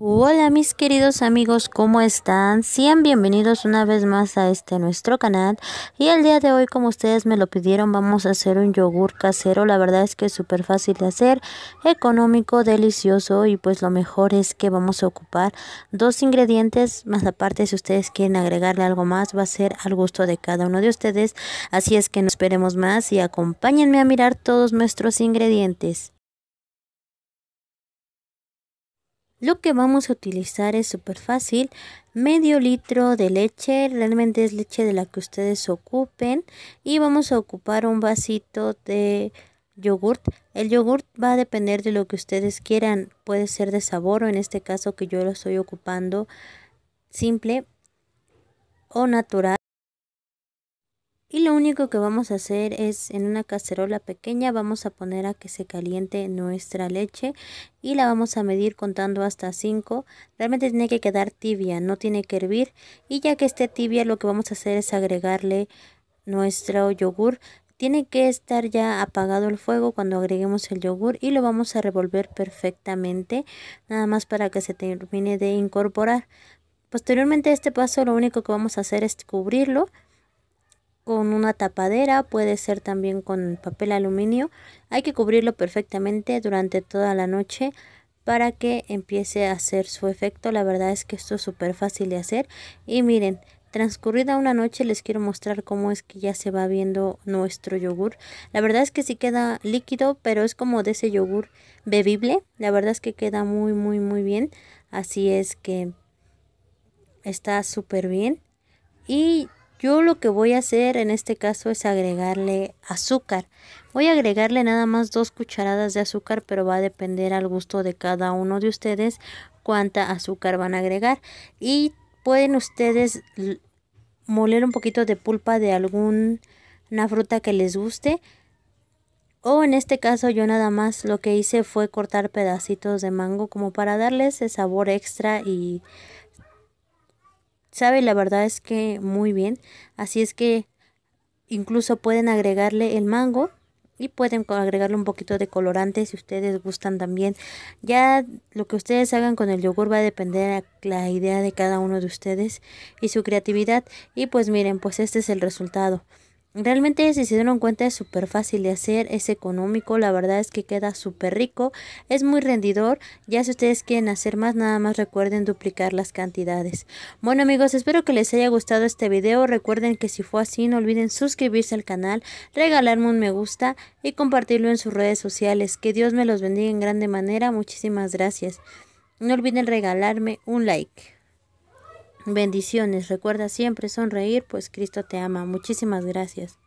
Hola mis queridos amigos, ¿cómo están? Sean bienvenidos una vez más a este nuestro canal y el día de hoy como ustedes me lo pidieron vamos a hacer un yogur casero, la verdad es que es súper fácil de hacer, económico, delicioso y pues lo mejor es que vamos a ocupar dos ingredientes más aparte si ustedes quieren agregarle algo más va a ser al gusto de cada uno de ustedes así es que no esperemos más y acompáñenme a mirar todos nuestros ingredientes. Lo que vamos a utilizar es súper fácil, medio litro de leche, realmente es leche de la que ustedes ocupen y vamos a ocupar un vasito de yogurt. El yogurt va a depender de lo que ustedes quieran, puede ser de sabor o en este caso que yo lo estoy ocupando simple o natural. Y lo único que vamos a hacer es en una cacerola pequeña vamos a poner a que se caliente nuestra leche y la vamos a medir contando hasta 5. Realmente tiene que quedar tibia, no tiene que hervir. Y ya que esté tibia lo que vamos a hacer es agregarle nuestro yogur. Tiene que estar ya apagado el fuego cuando agreguemos el yogur y lo vamos a revolver perfectamente, nada más para que se termine de incorporar. Posteriormente a este paso lo único que vamos a hacer es cubrirlo con una tapadera, puede ser también con papel aluminio. Hay que cubrirlo perfectamente durante toda la noche para que empiece a hacer su efecto. La verdad es que esto es súper fácil de hacer. Y miren, transcurrida una noche les quiero mostrar cómo es que ya se va viendo nuestro yogur. La verdad es que sí queda líquido, pero es como de ese yogur bebible. La verdad es que queda muy, muy, muy bien. Así es que está súper bien. Y yo lo que voy a hacer en este caso es agregarle azúcar. Voy a agregarle nada más dos cucharadas de azúcar, pero va a depender al gusto de cada uno de ustedes cuánta azúcar van a agregar. Y pueden ustedes moler un poquito de pulpa de alguna fruta que les guste. O en este caso yo nada más lo que hice fue cortar pedacitos de mango como para darles el sabor extra y sabe la verdad es que muy bien. Así es que incluso pueden agregarle el mango y pueden agregarle un poquito de colorante si ustedes gustan también. Ya lo que ustedes hagan con el yogur va a depender a la idea de cada uno de ustedes y su creatividad. Y pues miren, pues este es el resultado. Realmente si se dieron cuenta es súper fácil de hacer, es económico, la verdad es que queda súper rico, es muy rendidor, ya si ustedes quieren hacer más nada más recuerden duplicar las cantidades. Bueno amigos, espero que les haya gustado este video, recuerden que si fue así no olviden suscribirse al canal, regalarme un me gusta y compartirlo en sus redes sociales, que Dios me los bendiga en grande manera, muchísimas gracias. No olviden regalarme un like. Bendiciones, recuerda siempre sonreír, pues Cristo te ama. Muchísimas gracias.